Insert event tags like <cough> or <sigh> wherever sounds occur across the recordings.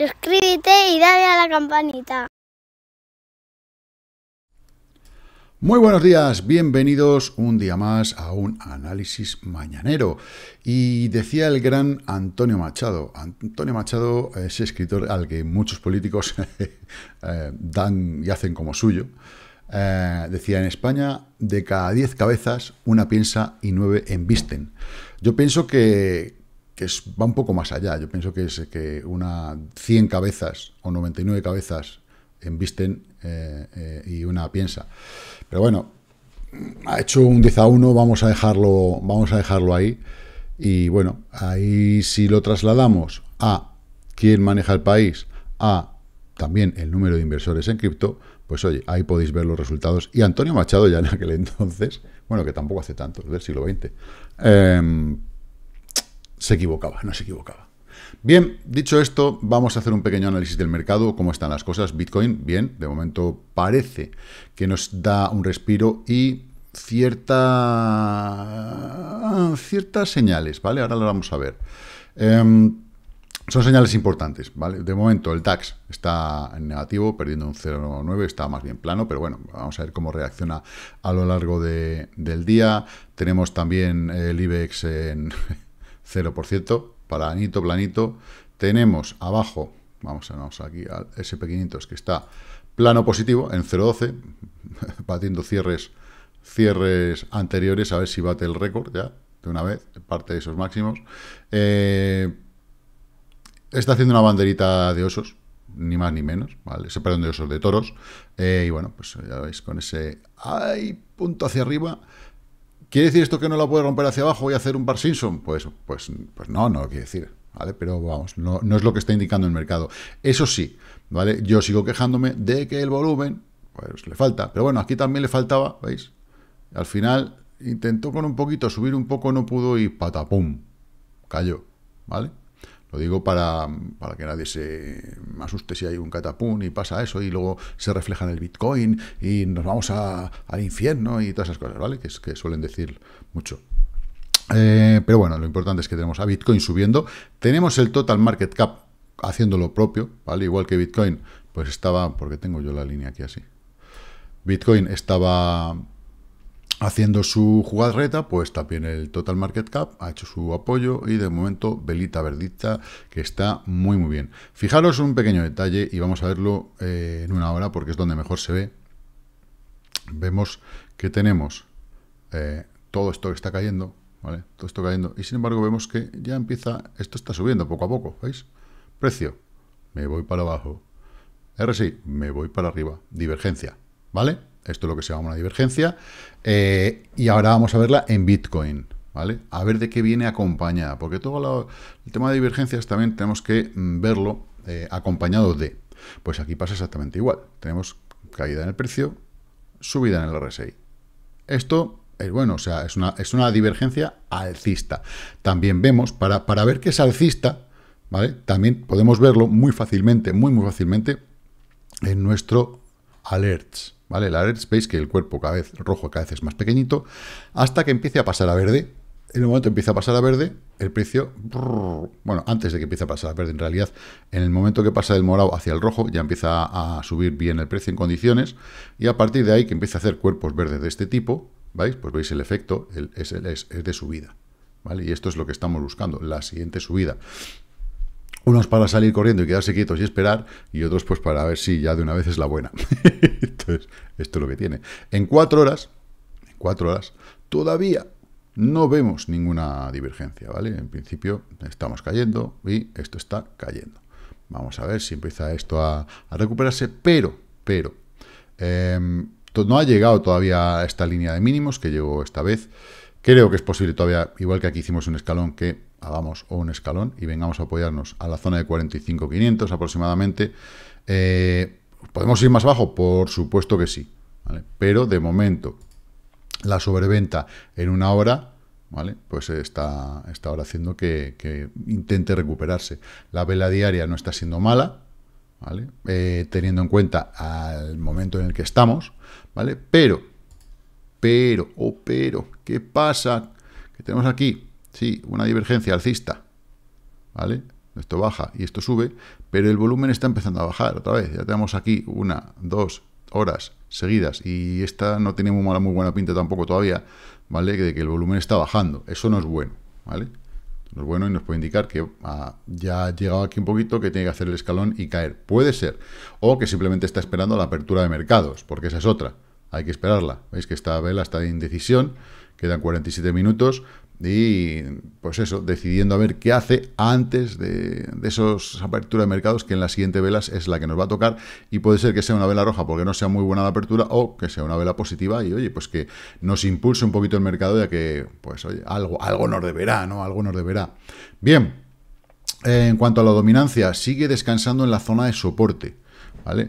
Suscríbete y dale a la campanita. Muy buenos días, bienvenidos un día más a un análisis mañanero. Y decía el gran Antonio Machado. Antonio Machado es escritor al que muchos políticos <laughs> eh, dan y hacen como suyo. Eh, decía en España, de cada diez cabezas, una piensa y nueve embisten. Yo pienso que, que va un poco más allá. Yo pienso que, es, que una 100 cabezas o 99 cabezas embisten eh, eh, y una piensa. Pero bueno, ha hecho un 10 a 1, vamos a dejarlo, vamos a dejarlo ahí. Y bueno, ahí si lo trasladamos a quién maneja el país, a también el número de inversores en cripto, pues oye, ahí podéis ver los resultados. Y Antonio Machado ya en aquel <laughs> entonces, bueno, que tampoco hace tanto, del siglo XX, se equivocaba, no se equivocaba. Bien, dicho esto, vamos a hacer un pequeño análisis del mercado, cómo están las cosas. Bitcoin, bien, de momento parece que nos da un respiro y cierta, ciertas señales, ¿vale? Ahora lo vamos a ver. Em, son señales importantes, ¿vale? De momento el DAX está en negativo, perdiendo un 0,9, está más bien plano, pero bueno, vamos a ver cómo reacciona a lo largo del día. Tenemos también el IBEX en <laughs> 0%. Para Anito Planito tenemos abajo, vamos a aquí al sp pequeñito, que está plano positivo en 0.12, <laughs> batiendo cierres, cierres anteriores, a ver si bate el récord ya, de una vez, parte de esos máximos. Eh, está haciendo una banderita de osos, ni más ni menos, ¿vale? Perdón, de osos, de toros. Eh, y bueno, pues ya veis, con ese ¡ay! punto hacia arriba, ¿Quiere decir esto que no la puede romper hacia abajo y hacer un par Simpson? Pues, pues, pues no, no lo quiere decir. ¿Vale? Pero vamos, no, no es lo que está indicando el mercado. Eso sí, ¿vale? Yo sigo quejándome de que el volumen, pues le falta. Pero bueno, aquí también le faltaba, ¿veis? Al final intentó con un poquito, subir un poco, no pudo y patapum, cayó, ¿vale? Lo digo para, que nadie se asuste si hay un catapún y pasa eso y luego se refleja en el Bitcoin y nos vamos al infierno y todas esas cosas, ¿vale? Que, es, que suelen decir mucho. Eh, pero bueno, lo importante es que tenemos a Bitcoin subiendo. Tenemos el total market cap haciendo lo propio, ¿vale? Igual que Bitcoin, pues estaba, porque tengo yo la línea aquí así. Bitcoin estaba haciendo su jugada reta, pues también el Total Market Cap ha hecho su apoyo y de momento velita verdita que está muy muy bien. Fijaros un pequeño detalle y vamos a verlo eh, en una hora porque es donde mejor se ve. Vemos que tenemos eh, todo esto que está cayendo, ¿vale? Todo esto cayendo y sin embargo vemos que ya empieza, esto está subiendo poco a poco, ¿veis? Precio, me voy para abajo. RSI, me voy para arriba. Divergencia, ¿vale? Esto es lo que se llama una divergencia. Eh, y ahora vamos a verla en Bitcoin. ¿Vale? A ver de qué viene acompañada, porque todo el tema de divergencias también tenemos que mm, verlo eh, acompañado de. Pues aquí pasa exactamente igual. Tenemos caída en el precio, subida en el RSI. Esto es bueno, o sea, es una, es una divergencia alcista. También vemos, para, para ver que es alcista, ¿vale? También podemos verlo muy fácilmente, muy, muy fácilmente en nuestro alerts. ¿vale? La red, veis que el cuerpo cada vez rojo cada vez es más pequeñito, hasta que empiece a pasar a verde. En el momento que empieza a pasar a verde, el precio, bueno, antes de que empiece a pasar a verde, en realidad, en el momento que pasa del morado hacia el rojo, ya empieza a subir bien el precio en condiciones, y a partir de ahí que empiece a hacer cuerpos verdes de este tipo, ¿veis? Pues veis el efecto, es, de subida, ¿vale? Y esto es lo que estamos buscando, la siguiente subida. Unos para salir corriendo y quedarse quietos y esperar, y otros pues para ver si ya de una vez es la buena. <laughs> Entonces, esto es lo que tiene. En cuatro horas, en cuatro horas, todavía no vemos ninguna divergencia, ¿vale? En principio estamos cayendo y esto está cayendo. Vamos a ver si empieza esto a, recuperarse, pero, pero, em, no ha llegado todavía a esta línea de mínimos que llegó esta vez. Creo que es posible todavía, igual que aquí hicimos un escalón que hagamos un escalón y vengamos a apoyarnos a la zona de 45.500 aproximadamente. Eh, ¿Podemos ir más bajo? Por supuesto que sí. Pero de momento, la sobreventa en una hora ¿vale? Pues está, está ahora haciendo que, intente recuperarse. La vela diaria no está siendo mala, ¿vale? Eh, teniendo en cuenta al momento en el que estamos, ¿vale? Pero, pero, oh, pero, ¿qué pasa? Que tenemos aquí Sí, una divergencia alcista, ¿vale? Esto baja y esto sube, pero el volumen está empezando a bajar otra vez. Ya tenemos aquí una, dos horas seguidas y esta no tiene muy, muy buena pinta tampoco todavía, ¿vale? De que el volumen está bajando. Eso no es bueno, ¿vale? No es bueno y nos puede indicar que ah, ya ha llegado aquí un poquito, que tiene que hacer el escalón y caer. Puede ser. O que simplemente está esperando la apertura de mercados, porque esa es otra. Hay que esperarla. Veis que esta vela está de indecisión, quedan 47 minutos, y pues eso, decidiendo a ver qué hace antes de, de esas aperturas de mercados, que en la siguiente velas es la que nos va a tocar, y puede ser que sea una vela roja porque no sea muy buena la apertura, o que sea una vela positiva, y oye, pues que nos impulse un poquito el mercado, ya que, pues oye, algo, algo nos deberá, ¿no? Algo nos deberá. Bien, en cuanto a la dominancia, sigue descansando en la zona de soporte.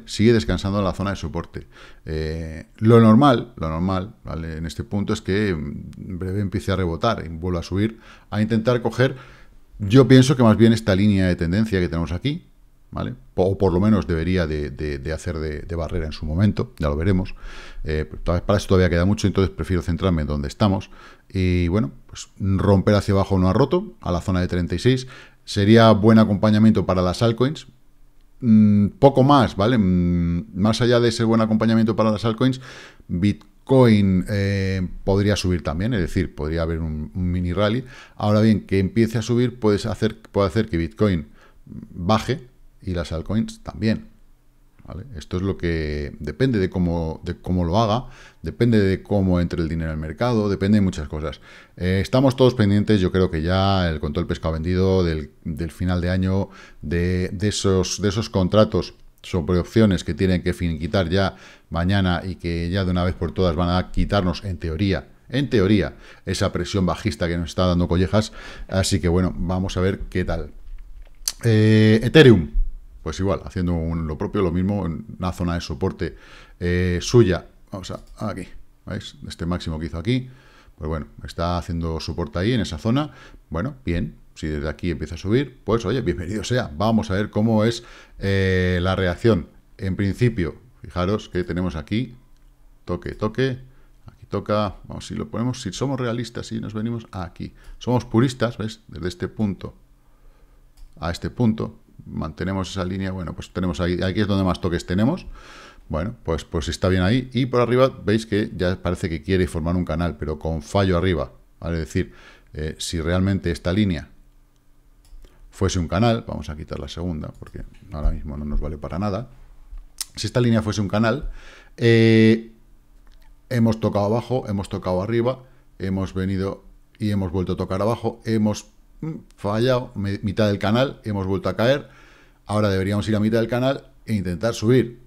Sigue descansando en la zona de soporte. Eh, lo normal, lo normal, En este punto es que mm, en breve empiece a rebotar y vuelva a subir, a intentar coger, yo pienso que más bien esta línea de tendencia que tenemos aquí, ¿vale? O por lo menos debería de, hacer de, barrera en su momento, ya lo veremos. Eh, pues, para eso todavía queda mucho, entonces prefiero centrarme en donde estamos. Y bueno, pues romper hacia abajo no ha roto, a la zona de 36. Sería buen acompañamiento para las altcoins, Mm, poco más, ¿vale? Mm, más allá de ese buen acompañamiento para las altcoins, Bitcoin eh, podría subir también, es decir, podría haber un, un, mini rally. Ahora bien, que empiece a subir puedes hacer, puede hacer que Bitcoin baje y las altcoins también. Esto es lo que depende de cómo, de cómo lo haga, depende de cómo entre el dinero al mercado, depende de muchas cosas. Eh, estamos todos pendientes, yo creo que ya el control pescado vendido, del, final de año, de, esos, de esos contratos sobre opciones que tienen que finiquitar ya mañana y que ya de una vez por todas van a quitarnos, en teoría, en teoría, esa presión bajista que nos está dando collejas. Así que bueno, vamos a ver qué tal. Eh, Ethereum. Pues igual, haciendo lo propio, lo mismo, en una zona de soporte eh, suya. Vamos a, aquí, ¿veis? Este máximo que hizo aquí. Pues bueno, está haciendo soporte ahí, en esa zona. Bueno, bien, si desde aquí empieza a subir, pues oye, bienvenido sea. Vamos a ver cómo es eh, la reacción. En principio, fijaros que tenemos aquí, toque, toque, aquí toca, vamos, si lo ponemos, si somos realistas y nos venimos aquí. Somos puristas, ¿ves? Desde este punto a este punto, mantenemos esa línea, bueno, pues tenemos ahí, aquí es donde más toques tenemos, bueno, pues, pues está bien ahí, y por arriba veis que ya parece que quiere formar un canal, pero con fallo arriba, ¿vale? Es decir, eh, si realmente esta línea fuese un canal, vamos a quitar la segunda, porque ahora mismo no nos vale para nada, si esta línea fuese un canal, eh, hemos tocado abajo, hemos tocado arriba, hemos venido y hemos vuelto a tocar abajo, hemos fallado, mitad del canal, hemos vuelto a caer. Ahora deberíamos ir a mitad del canal e intentar subir.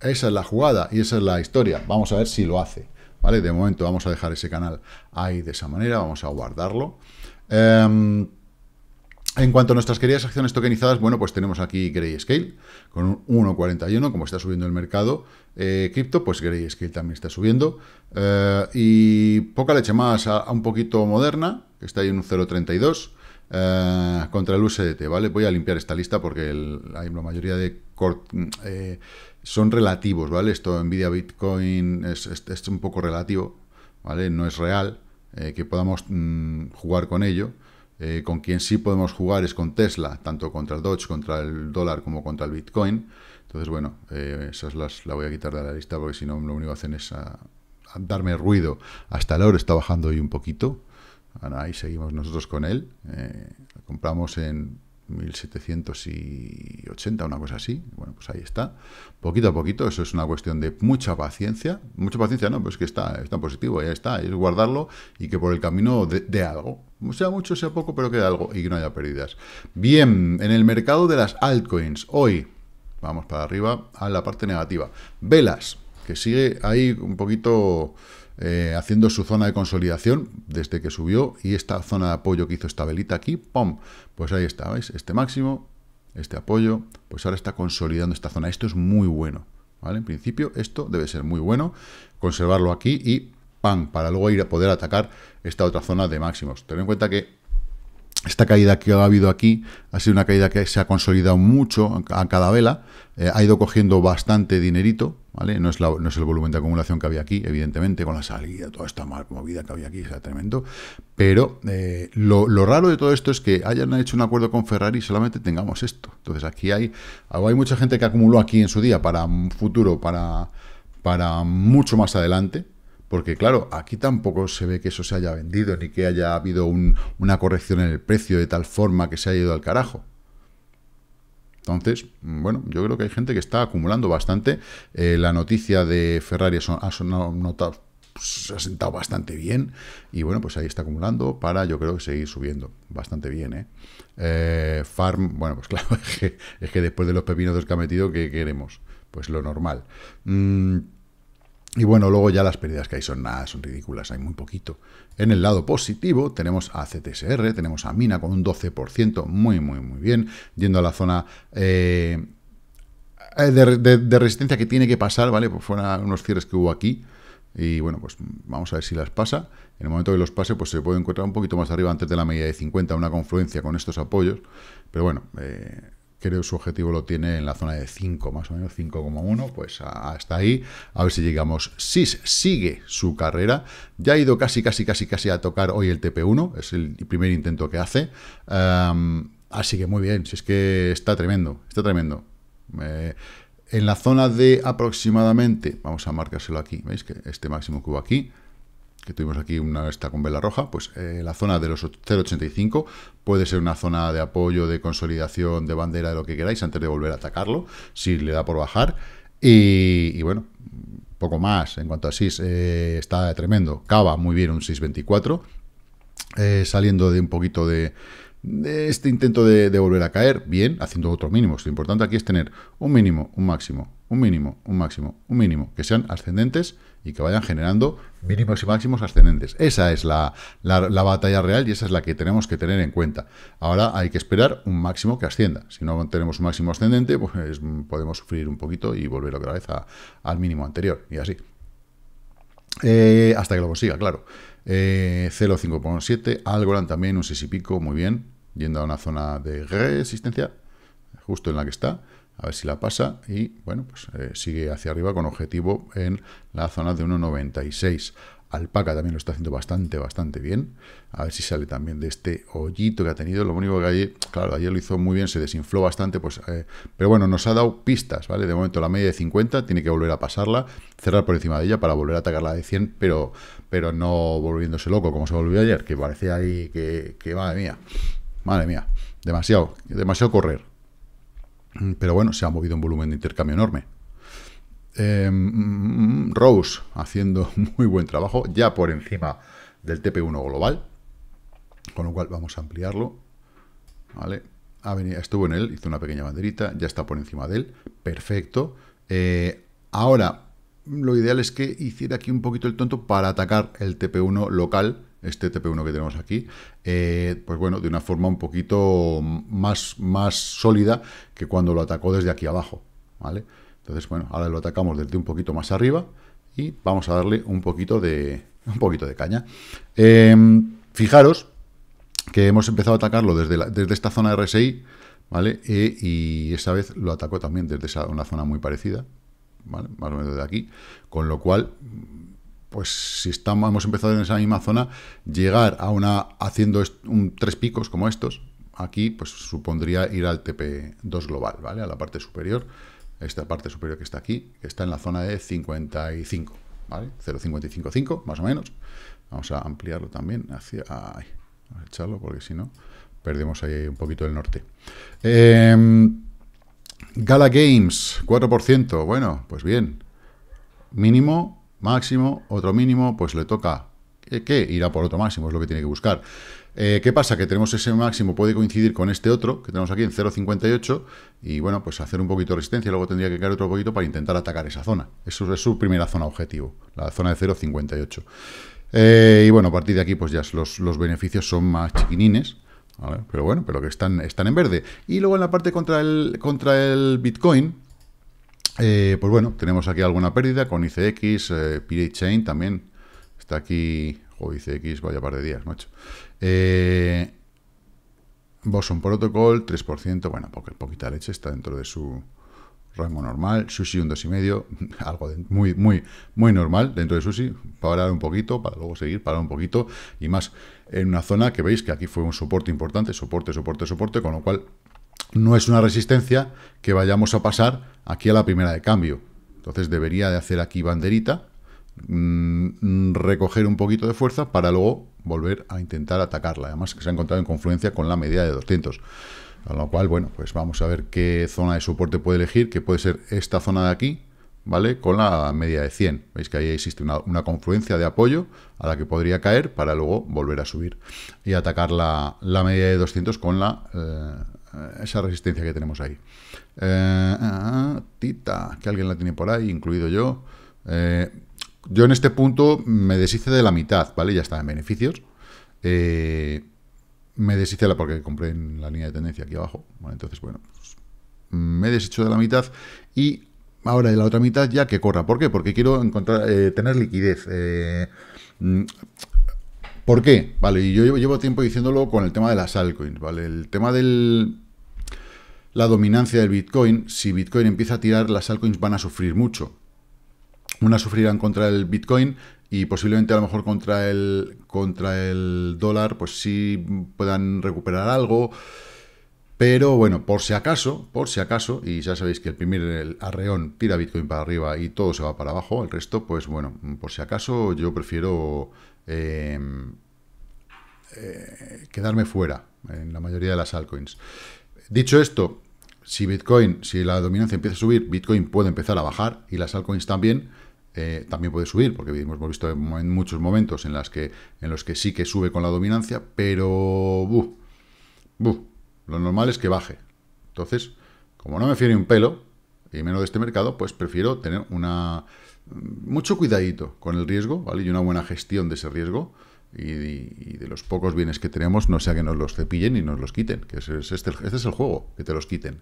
Esa es la jugada y esa es la historia. Vamos a ver si lo hace. ¿Vale? De momento vamos a dejar ese canal ahí de esa manera, vamos a guardarlo. Em, en cuanto a nuestras queridas acciones tokenizadas, bueno, pues tenemos aquí Scale con un 1.41, como está subiendo el mercado eh, cripto, pues Grayscale también está subiendo. Eh, y poca leche más a, a un poquito moderna, que está ahí en un 0.32. Eh, contra el USDT, ¿vale? Voy a limpiar esta lista porque la, mayoría de eh, son relativos, ¿vale? Esto Nvidia Bitcoin es, un poco relativo, ¿vale? No es real eh, que podamos mm, jugar con ello. con quien sí podemos jugar es con Tesla, tanto contra el Dodge, contra el dólar como contra el Bitcoin. Entonces, bueno, esas las la voy a quitar de la lista porque si no, lo único que hacen es ah, darme ruido. Hasta el oro está bajando hoy un poquito, ahí seguimos nosotros con él. lo eh, compramos en 1780, una cosa así. Bueno, pues ahí está. Poquito a poquito, eso es una cuestión de mucha paciencia. Mucha paciencia, no, pues que está, está positivo, ya está. Es guardarlo y que por el camino de, algo. Sea mucho, sea poco, pero que algo y que no haya pérdidas. Bien, en el mercado de las altcoins, hoy vamos para arriba a la parte negativa. Velas, que sigue ahí un poquito eh, haciendo su zona de consolidación desde que subió y esta zona de apoyo que hizo esta velita aquí, ¡pum! Pues ahí está, ¿veis? Este máximo, este apoyo, pues ahora está consolidando esta zona. Esto es muy bueno, ¿vale? En principio esto debe ser muy bueno, conservarlo aquí y ¡pam! Para luego ir a poder atacar esta otra zona de máximos. Ten en cuenta que esta caída que ha habido aquí ha sido una caída que se ha consolidado mucho a cada vela, eh, ha ido cogiendo bastante dinerito, ¿vale? No es, no es, el volumen de acumulación que había aquí, evidentemente, con la salida, toda esta mal movida que había aquí, sea tremendo, pero eh, lo, raro de todo esto es que hayan hecho un acuerdo con Ferrari y solamente tengamos esto. Entonces aquí hay, hay mucha gente que acumuló aquí en su día para un futuro, para, para mucho más adelante, porque claro, aquí tampoco se ve que eso se haya vendido ni que haya habido una corrección en el precio de tal forma que se haya ido al carajo. Entonces, bueno, yo creo que hay gente que está acumulando bastante. Eh, la noticia de Ferrari ha, sonado, pues, se ha sentado bastante bien. Y bueno, pues ahí está acumulando para, yo creo, que seguir subiendo. Bastante bien, ¿eh? eh farm, bueno, pues <laughs> claro, es que, después de los pepinos que ha metido, ¿qué queremos? Pues lo normal. Mm, y bueno, luego ya las pérdidas que hay son nada, son ridículas, hay muy poquito. En el lado positivo tenemos a CTSR, tenemos a Mina con un 12%, muy, muy, muy bien, yendo a la zona eh, eh, de, resistencia que tiene que pasar, ¿vale? Pues fueron unos cierres que hubo aquí. Y bueno, pues vamos a ver si las pasa. En el momento que los pase, pues se puede encontrar un poquito más arriba antes de la media de 50, una confluencia con estos apoyos. Pero bueno, eh, creo su objetivo lo tiene en la zona de 5, más o menos 5,1, pues hasta ahí, a ver si llegamos. SIS sigue su carrera, ya ha ido casi, casi, casi, casi a tocar hoy el TP1, es el primer intento que hace, em, así ah, que muy bien, si es que está tremendo, está tremendo. Eh, en la zona de aproximadamente, vamos a marcárselo aquí, veis que este máximo cubo aquí, que tuvimos aquí una esta con vela roja, pues eh, la zona de los 0.85 puede ser una zona de apoyo, de consolidación, de bandera, de lo que queráis, antes de volver a atacarlo, si le da por bajar. Y, bueno, poco más en cuanto a SIS, eh, está tremendo. Cava muy bien, un 6.24, eh, saliendo de un poquito de, este intento de, de volver a caer, bien, haciendo otro mínimo. Lo importante aquí es tener un mínimo, un máximo, un mínimo, un máximo, un mínimo, que sean ascendentes y que vayan generando mínimos y máximos ascendentes. Esa es la, batalla real y esa es la que tenemos que tener en cuenta. Ahora hay que esperar un máximo que ascienda. Si no tenemos un máximo ascendente, pues podemos sufrir un poquito y volver otra vez al mínimo anterior y así. Eh, hasta que lo consiga, claro. 0,5.7, eh, Algorand también, un 6 y pico, muy bien, yendo a una zona de resistencia, justo en la que está a ver si la pasa y bueno, pues eh, sigue hacia arriba con objetivo en la zona de 1.96. Alpaca también lo está haciendo bastante, bastante bien. A ver si sale también de este hoyito que ha tenido. Lo único que ayer, claro, ayer lo hizo muy bien, se desinfló bastante, pues, eh, pero bueno, nos ha dado pistas, ¿vale? De momento la media de 50, tiene que volver a pasarla, cerrar por encima de ella para volver a atacar la de 100, pero, pero no volviéndose loco como se volvió ayer, que parecía ahí que madre mía, madre mía, demasiado, demasiado correr. Mm, pero bueno, se ha movido un volumen de intercambio enorme. Em, mm, Rose haciendo <laughs> muy buen trabajo, ya por encima del TP1 global, con lo cual vamos a ampliarlo. Vale, estuvo en él, hizo una pequeña banderita, ya está por encima de él, perfecto. Eh, ahora, lo ideal es que hiciera aquí un poquito el tonto para atacar el TP1 local, este TP1 que tenemos aquí, eh, pues bueno, de una forma un poquito más, más sólida que cuando lo atacó desde aquí abajo, ¿vale? Entonces, bueno, ahora lo atacamos desde un poquito más arriba y vamos a darle un poquito de, un poquito de caña. Em, fijaros que hemos empezado a atacarlo desde, desde esta zona RSI, ¿vale? E, y esta vez lo atacó también desde una zona muy parecida, ¿vale? Más o menos de aquí, con lo cual pues si estamos, hemos empezado en esa misma zona, llegar a una, haciendo tres picos como estos, aquí pues supondría ir al TP2 global, ¿vale? A la parte superior, esta parte superior que está aquí, que está en la zona de 55, ¿vale? 0,555, más o menos. Vamos a ampliarlo también hacia... Ahí. a echarlo porque si no perdemos ahí un poquito del norte. Em, Gala Games, 4%. Bueno, pues bien. Mínimo máximo, otro mínimo, pues le toca eh, que irá por otro máximo, es lo que tiene que buscar. Eh, ¿Qué pasa? Que tenemos ese máximo, puede coincidir con este otro que tenemos aquí en 0.58 y bueno, pues hacer un poquito de resistencia, luego tendría que caer otro poquito para intentar atacar esa zona. Eso es su primera zona objetivo, la zona de 0.58. Eh, y bueno, a partir de aquí pues ya los, beneficios son más chiquinines, pero bueno, pero que están, están en verde. Y luego en la parte contra el, contra el Bitcoin, eh, pues bueno, tenemos aquí alguna pérdida con ICX, eh, Pirate Chain también. Está aquí. o ICX, vaya par de días, macho. Eh, Boson Protocol, 3%. Bueno, poquita leche, está dentro de su rango normal. Sushi, un 2,5. <laughs> Algo muy, muy, muy normal dentro de Sushi. Parar un poquito, para luego seguir, parar un poquito. Y más en una zona que veis que aquí fue un soporte importante, soporte, soporte, soporte, con lo cual no es una resistencia que vayamos a pasar aquí a la primera de cambio. Entonces debería de hacer aquí banderita, mm, recoger un poquito de fuerza para luego volver a intentar atacarla. Además que se ha encontrado en confluencia con la media de 200. Con lo cual, bueno, pues vamos a ver qué zona de soporte puede elegir, que puede ser esta zona de aquí, ¿vale? Con la media de 100. Veis que ahí existe una, confluencia de apoyo a la que podría caer para luego volver a subir y atacar la, media de 200 con la... Eh, eh, esa resistencia que tenemos ahí. Eh, ah, ah, ah, tita, que alguien la tiene por ahí, incluido yo. Eh, yo en este punto me deshice de la mitad, ¿vale? Ya está en beneficios. me deshice la porque compré en la línea de tendencia aquí abajo. entonces, bueno, pues, me he deshecho de la mitad y ahora de la otra mitad ya que corra. ¿Por qué? Porque quiero encontrar, tener liquidez. ¿Por qué? Vale, y yo llevo, tiempo diciéndolo con el tema de las altcoins, ¿vale? El tema de la dominancia del Bitcoin, si Bitcoin empieza a tirar, las altcoins van a sufrir mucho. Unas sufrirán contra el Bitcoin y posiblemente a lo mejor contra el, contra el dólar, pues sí puedan recuperar algo. Pero bueno, por si acaso, por si acaso, y ya sabéis que el primer arreón tira Bitcoin para arriba y todo se va para abajo, el resto, pues bueno, por si acaso yo prefiero Em, eh, quedarme fuera en la mayoría de las altcoins. Dicho esto, si Bitcoin, si la dominancia empieza a subir, Bitcoin puede empezar a bajar y las altcoins también. Eh, también puede subir, porque hemos visto en muchos momentos en, que, en los que sí que sube con la dominancia, pero buh, buh, lo normal es que baje. Entonces, como no me fío un pelo, y menos de este mercado, pues prefiero tener una mucho cuidadito con el riesgo, ¿vale? Y una buena gestión de ese riesgo y, de los pocos bienes que tenemos, no sea que nos los cepillen y nos los quiten, que es, es este, este, es el juego, que te los quiten.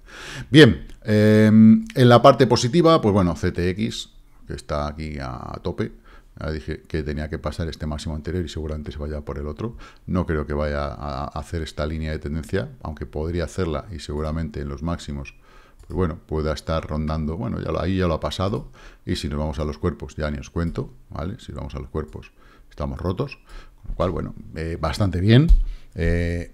Bien, eh, en la parte positiva, pues bueno, CTX, que está aquí a tope, ya dije que tenía que pasar este máximo anterior y seguramente se vaya por el otro. No creo que vaya a hacer esta línea de tendencia, aunque podría hacerla y seguramente en los máximos bueno, pueda estar rondando, bueno, ya lo, ahí ya lo ha pasado, y si nos vamos a los cuerpos, ya ni os cuento, ¿vale? Si vamos a los cuerpos, estamos rotos, con lo cual, bueno, eh, bastante bien. Eh,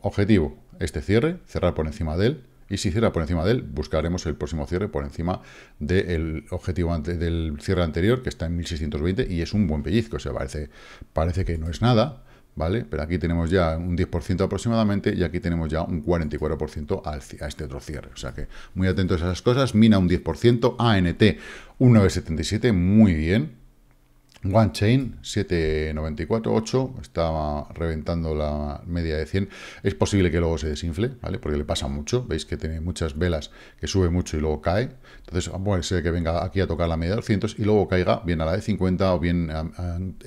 objetivo, este cierre, cerrar por encima de él, y si cierra por encima de él, buscaremos el próximo cierre por encima del objetivo del cierre anterior, que está en 1620, y es un buen pellizco, o sea, parece, parece que no es nada, ¿vale? Pero aquí tenemos ya un 10% aproximadamente y aquí tenemos ya un 44% al, a este otro cierre. O sea que muy atentos a esas cosas. Mina un 10%, ANT 1,77. muy bien. One OneChain 794.8 está reventando la media de 100. Es posible que luego se desinfle, ¿vale? Porque le pasa mucho. Veis que tiene muchas velas que sube mucho y luego cae. Entonces, ah, puede ser que venga aquí a tocar la media de 200 y luego caiga bien a la de 50 o bien...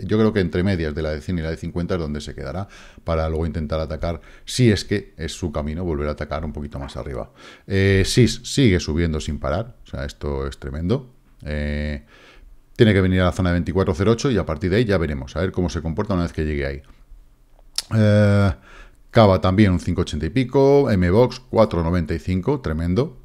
yo creo que entre medias de la de 100 y la de 50 es donde se quedará para luego intentar atacar, si es que es su camino, volver a atacar un poquito más arriba. Eh, SIS sigue subiendo sin parar. O sea, esto es tremendo. Eh, tiene que venir a la zona de 24.08 y a partir de ahí ya veremos, a ver cómo se comporta una vez que llegue ahí. Eh, Cava también un 5.80 y pico, MBOX 4.95, tremendo.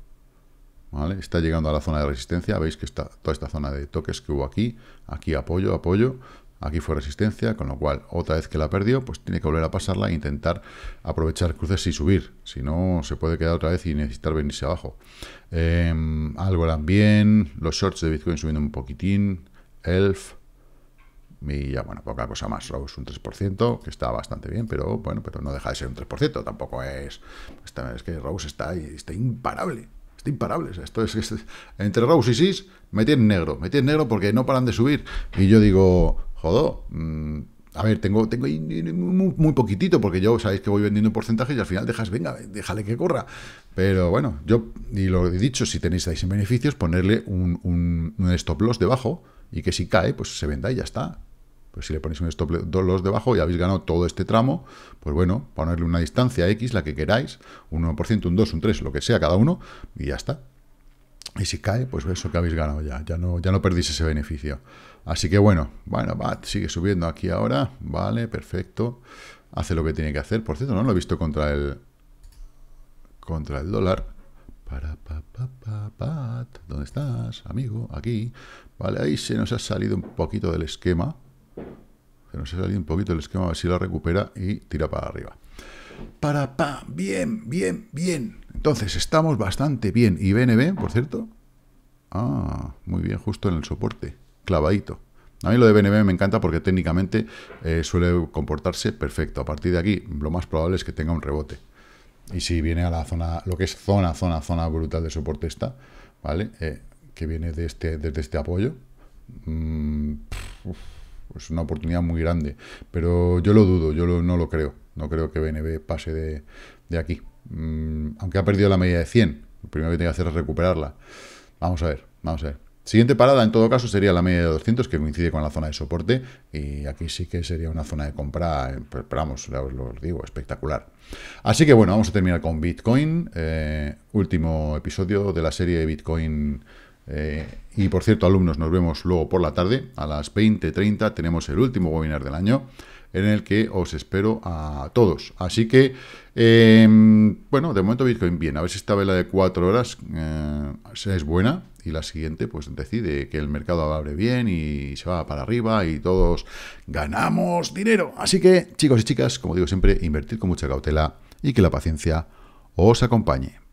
Está llegando a la zona de resistencia, veis que está toda esta zona de toques que hubo aquí, aquí apoyo, apoyo, Aquí fue resistencia, con lo cual otra vez que la perdió, pues tiene que volver a pasarla e intentar aprovechar cruces y subir. Si no, se puede quedar otra vez y necesitar venirse abajo. Em, algo Algorand bien, los shorts de Bitcoin subiendo un poquitín, ELF, y ya, bueno, poca cosa más. rose un 3%, que está bastante bien, pero bueno, pero no deja de ser un 3%, tampoco es... Es que rose está, está imparable imparables. Esto es, entre rose y Sis me tienen negro, me negro porque no paran de subir. Y yo digo, jodo, mm, a ver, tengo, tengo muy, poquitito, porque yo sabéis que voy vendiendo en porcentajes y al final dejas, venga, déjale que corra. Pero bueno, yo, y lo he dicho, si tenéis en beneficios, ponerle un, un, un, stop loss debajo y que si cae, pues se venda y ya está. Pues si le ponéis un stop loss debajo y habéis ganado todo este tramo, pues bueno, ponerle una distancia X, la que queráis, un 1%, un 2, un 3, lo que sea cada uno, y ya está. Y si cae, pues eso que habéis ganado ya, ya no, ya no perdís ese beneficio. Así que bueno, bueno, va, sigue subiendo aquí ahora, vale, perfecto, hace lo que tiene que hacer. Por cierto, no lo he visto contra el contra el dólar. Para, pa, pa, pa, ¿Dónde estás, amigo? Aquí. Vale, ahí se nos ha salido un poquito del esquema. Se nos ha salido un poquito del esquema, a ver si lo recupera y tira para arriba. Para, pa, bien, bien, bien. Entonces, estamos bastante bien. Y BNB, por cierto. Ah, muy bien, justo en el soporte. Clavadito. A mí lo de BNB me encanta porque técnicamente eh, suele comportarse perfecto. A partir de aquí, lo más probable es que tenga un rebote. Y si viene a la zona, lo que es zona, zona, zona brutal de soporte esta, ¿vale? Eh, que viene de este, desde este apoyo, mm, es una oportunidad muy grande. Pero yo lo dudo, yo no lo creo. No creo que BNB pase de, aquí. Mm, aunque ha perdido la media de 100. Lo primero que tiene que hacer es recuperarla. Vamos a ver, vamos a ver. Siguiente parada, en todo caso, sería la media de 200, que coincide con la zona de soporte, y aquí sí que sería una zona de compra, eh, esperamos, pues, ya os lo digo, espectacular. Así que bueno, vamos a terminar con Bitcoin, eh, último episodio de la serie de Bitcoin. Eh, y por cierto, alumnos, nos vemos luego por la tarde, a las 20.30 tenemos el último webinar del año en el que os espero a todos. Así que, em, bueno, de momento Bitcoin bien. A ver si esta vela de cuatro horas eh, es buena y la siguiente pues decide que el mercado abre bien y se va para arriba y todos ganamos dinero. Así que, chicos y chicas, como digo siempre, invertir con mucha cautela y que la paciencia os acompañe.